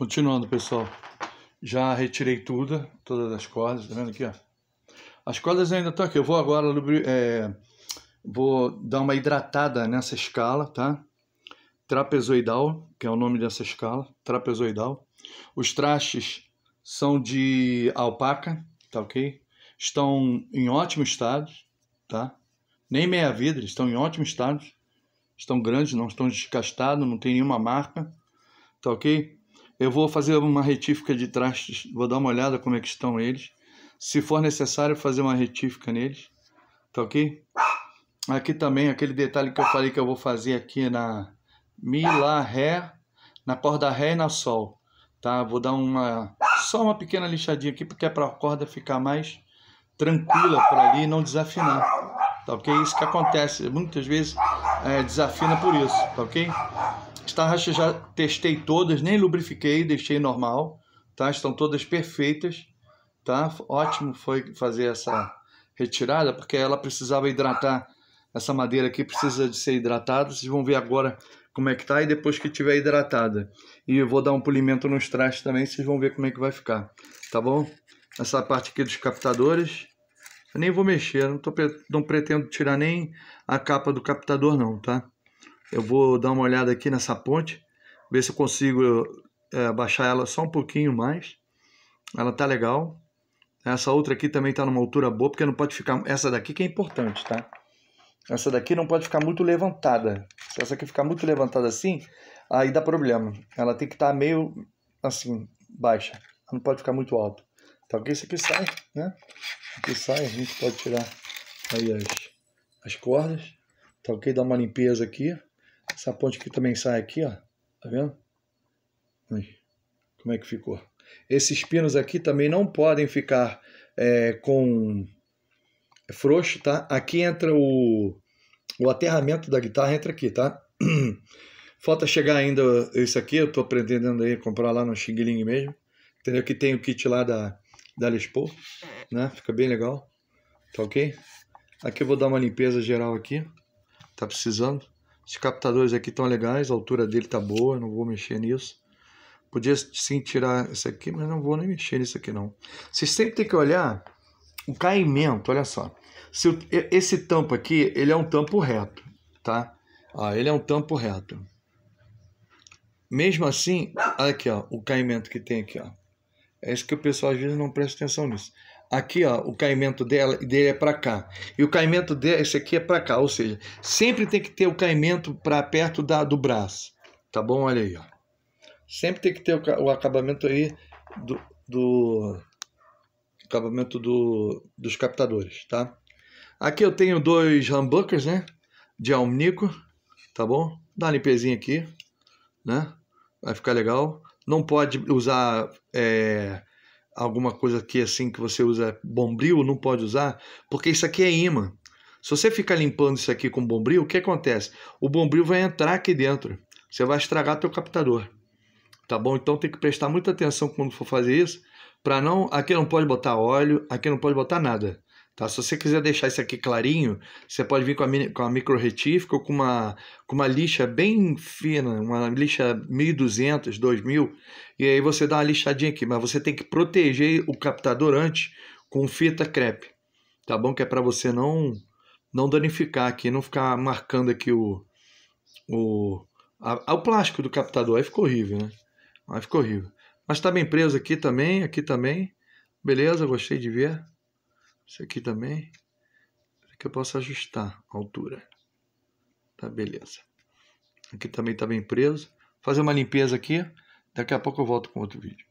Continuando, pessoal. Já retirei tudo, todas as cordas, tá vendo aqui, ó? As cordas ainda estão aqui. Eu vou agora é, vou dar uma hidratada nessa escala, tá? Trapezoidal, que é o nome dessa escala, trapezoidal. Os trastes são de alpaca, tá ok? Estão em ótimo estado, tá? Nem meia vida, estão em ótimo estado. Estão grandes, não estão descastados, não tem nenhuma marca, tá ok? Eu vou fazer uma retífica de trastes, vou dar uma olhada como é que estão eles. Se for necessário, fazer uma retífica neles. Tá ok? Aqui também, aquele detalhe que eu falei que eu vou fazer aqui na Mi, Lá, Ré, na corda Ré e na Sol. Tá? Vou dar uma só uma pequena lixadinha aqui, porque é para a corda ficar mais tranquila por ali e não desafinar. Tá ok? Isso que acontece. Muitas vezes é, desafina por isso. Tá ok? As tarraxas já testei todas, nem lubrifiquei, deixei normal, tá? Estão todas perfeitas, tá? Ótimo foi fazer essa retirada, porque ela precisava hidratar, essa madeira aqui precisa de ser hidratada, vocês vão ver agora como é que tá e depois que tiver hidratada. E eu vou dar um polimento nos trastes também, vocês vão ver como é que vai ficar, tá bom? Essa parte aqui dos captadores, eu nem vou mexer, não, tô, não pretendo tirar nem a capa do captador não, tá? Eu vou dar uma olhada aqui nessa ponte, ver se eu consigo é, baixar ela só um pouquinho mais. Ela tá legal. Essa outra aqui também tá numa altura boa, porque não pode ficar... Essa daqui que é importante, tá? Essa daqui não pode ficar muito levantada. Se essa aqui ficar muito levantada assim, aí dá problema. Ela tem que estar tá meio, assim, baixa. não pode ficar muito alto. Tá então, ok? isso aqui sai, né? Aqui sai, a gente pode tirar aí as, as cordas. Tá então, ok? Dá uma limpeza aqui. Essa ponte que também sai aqui, ó. Tá vendo? Como é que ficou? Esses pinos aqui também não podem ficar é, com frouxo, tá? Aqui entra o, o aterramento da guitarra, entra aqui, tá? Falta chegar ainda isso aqui, eu tô aprendendo aí comprar lá no Xing Ling mesmo. Entendeu? Que tem o kit lá da, da Les Paul, né? Fica bem legal. Tá ok? Aqui eu vou dar uma limpeza geral aqui. Tá precisando. Os captadores aqui estão legais, a altura dele tá boa, não vou mexer nisso. Podia sim tirar isso aqui, mas não vou nem mexer nisso aqui não. Vocês sempre tem que olhar o caimento, olha só. Se esse tampo aqui, ele é um tampo reto, tá? Ah, ele é um tampo reto. Mesmo assim, aqui ó, o caimento que tem aqui ó. É isso que o pessoal às vezes não presta atenção nisso aqui ó, o caimento dela, dele é para cá. E o caimento desse aqui é para cá, ou seja, sempre tem que ter o caimento para perto da, do braço. Tá bom? Olha aí, ó. Sempre tem que ter o, o acabamento aí do, do acabamento do, dos captadores, tá? Aqui eu tenho dois humbuckers, né? De alminico, tá bom? Dá uma limpezinha aqui, né? Vai ficar legal. Não pode usar é, alguma coisa aqui assim que você usa bombril, não pode usar, porque isso aqui é imã. Se você ficar limpando isso aqui com bombril, o que acontece? O bombril vai entrar aqui dentro. Você vai estragar teu captador. Tá bom? Então tem que prestar muita atenção quando for fazer isso, para não, aqui não pode botar óleo, aqui não pode botar nada. Tá? Se você quiser deixar isso aqui clarinho, você pode vir com a, com a micro retífica ou com uma, com uma lixa bem fina, uma lixa 1200, 2000, e aí você dá uma lixadinha aqui, mas você tem que proteger o captador antes com fita crepe, tá bom? Que é para você não não danificar aqui, não ficar marcando aqui o, o, a, o plástico do captador. Aí ficou horrível, né? Aí ficou horrível. Mas tá bem preso aqui também, aqui também. Beleza, gostei de ver. Isso aqui também, que eu posso ajustar a altura. Tá, beleza. Aqui também tá bem preso. Fazer uma limpeza aqui. Daqui a pouco eu volto com outro vídeo.